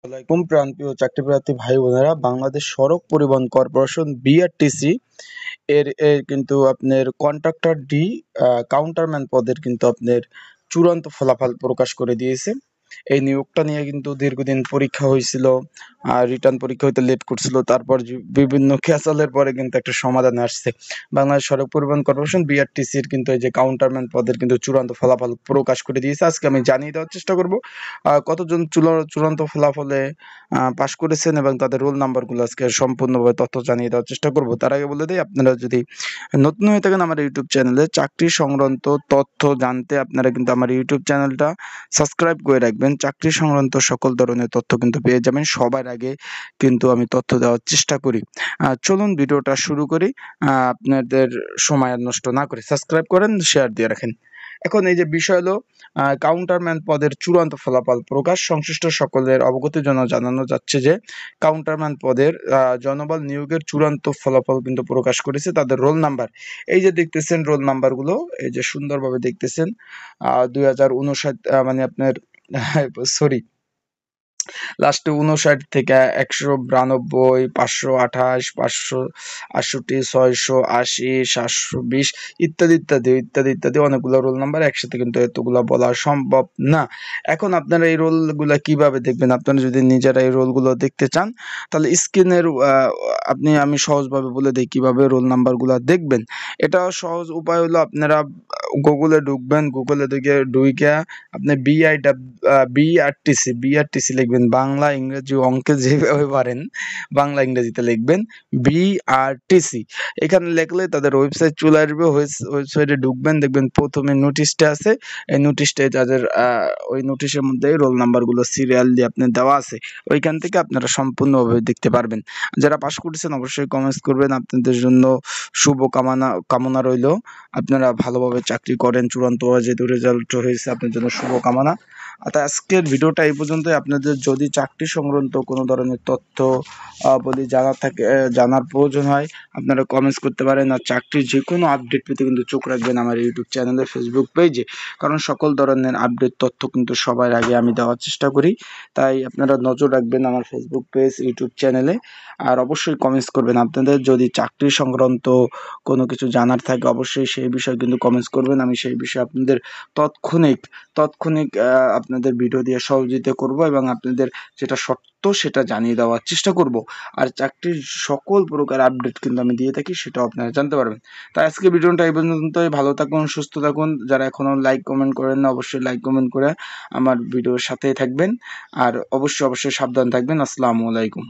আসসালামাইকুম প্রাণপ্রিয় চাকরি প্রার্থী ভাই বোনেরা বাংলাদেশ সড়ক পরিবহন কর্পোরেশন বিআরটিসি এর এর কিন্তু আপনার কন্ট্রাক্টর ডি কাউন্টারম্যান পদের কিন্তু আপনার চূড়ান্ত ফলাফল প্রকাশ করে দিয়েছে এই নিয়োগটা নিয়ে কিন্তু দীর্ঘদিন পরীক্ষা হয়েছিল আর রিটার্ন পরীক্ষা হইতে লেট করছিল তারপর বিভিন্ন খেঁচালের পরে কিন্তু একটা সমাধান আসছে বাংলাদেশ সড়ক পরিবহন কর্পোরেশন বিআরটিসির কিন্তু এই যে কাউন্টারম্যান পদের কিন্তু চূড়ান্ত ফলাফল প্রকাশ করে দিয়েছে আজকে আমি জানিয়ে দেওয়ার চেষ্টা করব কতজন চূড়ান্ত ফলাফলে পাশ করেছেন এবং তাদের রোল নাম্বারগুলো আজকে সম্পূর্ণভাবে তথ্য জানিয়ে দেওয়ার চেষ্টা করব তার আগে বলে দিই আপনারা যদি নতুন হয়ে থাকেন আমার ইউটিউব চ্যানেলে চাকরি সংক্রান্ত তথ্য জানতে আপনারা কিন্তু আমার ইউটিউব চ্যানেলটা সাবস্ক্রাইব করে রাখবেন দেখবেন চাকরি সংক্রান্ত সকল ধরনের তথ্য কিন্তু পেয়ে যাবেন সবার আগে কিন্তু আমি তথ্য দেওয়ার চেষ্টা করি চলুন ভিডিওটা শুরু করি আপনাদের সময় নষ্ট না করে সাবস্ক্রাইব করেন শেয়ার দিয়ে রাখেন এখন এই যে বিষয় হলো কাউন্টারম্যান পদের চূড়ান্ত ফলাফল প্রকাশ সংশ্লিষ্ট সকলের অবগতির জন্য জানানো যাচ্ছে যে কাউন্টারম্যান পদের জনবল নিয়োগের চূড়ান্ত ফলাফল কিন্তু প্রকাশ করেছে তাদের রোল নাম্বার এই যে দেখতেছেন রোল নাম্বারগুলো এই যে সুন্দরভাবে দেখতেছেন দুই হাজার মানে আপনার সরি লাস্টে উনষাট থেকে একশো বিরানব্বই পাঁচশো আঠাশ পাঁচশো আটষট্টি ছয়শো আশি সাতশো বিশ ইত্যাদি ইত্যাদি ইত্যাদি ইত্যাদি অনেকগুলো রোল নাম্বার একসাথে কিন্তু এতগুলো বলা সম্ভব না এখন আপনারা এই রোলগুলো কিভাবে দেখবেন আপনারা যদি নিজেরা এই রোলগুলো দেখতে চান তাহলে স্ক্রিনের আপনি আমি সহজভাবে বলে দিই কীভাবে রোল নাম্বারগুলো দেখবেন এটা সহজ উপায় হলো আপনারা গুগলে ঢুকবেন গুগলে ঢুকে ঢুইকা আপনি বিআই বিআরটিসি বিআরটিসি লিখবেন বাংলা ইংরেজি অঙ্কে যেভাবে পারেন বাংলা ইংরেজিতে লিখবেন বিআরটিসি এখানে লিখলে তাদের ওয়েবসাইট চলে আসবে ওয়েবসাইটে ঢুকবেন দেখবেন প্রথমে নোটিশটা আছে এই নোটিশটায় তাদের ওই নোটিশের মধ্যে রোল নাম্বারগুলো সিরিয়াল দিয়ে আপনি দেওয়া আছে ওইখান থেকে আপনারা সম্পূর্ণভাবে দেখতে পারবেন যারা পাশ করছেন অবশ্যই কমেন্টস করবেন আপনাদের জন্য শুভ কামনা কামনা রইল আপনারা ভালোভাবে চাকরি চাকরি করেন চূড়ান্তভাবে যেহেতু রেজাল্ট হয়েছে আপনার জন্য শুভকামনা আর আজকের ভিডিওটা এই পর্যন্তই আপনাদের যদি চাকরি সংক্রান্ত কোনো ধরনের তথ্য বলি জানা থাকে জানার প্রয়োজন হয় আপনারা কমেন্টস করতে পারেন আর চাকরির যে কোনো আপডেট পেতে কিন্তু চোখ রাখবেন আমার ইউটিউব চ্যানেলে ফেসবুক পেজে কারণ সকল ধরনের আপডেট তথ্য কিন্তু সবার আগে আমি দেওয়ার চেষ্টা করি তাই আপনারা নজর রাখবেন আমার ফেসবুক পেজ ইউটিউব চ্যানেলে আর অবশ্যই কমেন্টস করবেন আপনাদের যদি চাকরি সংক্রান্ত কোনো কিছু জানার থাকে অবশ্যই সেই বিষয়ে কিন্তু কমেন্টস করবেন আমি সেই বিষয়ে আপনাদের তৎক্ষণিক তৎক্ষণিক আপনাদের ভিডিও দিয়ে সহযোগিতা করব এবং আপনাদের যেটা সত্য সেটা জানিয়ে দেওয়ার চেষ্টা করব আর চাকরির সকল প্রকার আপডেট কিন্তু আমি দিয়ে থাকি সেটাও আপনারা জানতে পারবেন তাই আজকে ভিডিওটা এই পর্যন্ত ভালো থাকুন সুস্থ থাকুন যারা এখনও লাইক কমেন্ট করেন না অবশ্যই লাইক কমেন্ট করে আমার ভিডিওর সাথেই থাকবেন আর অবশ্যই অবশ্যই সাবধান থাকবেন আসসালামু আলাইকুম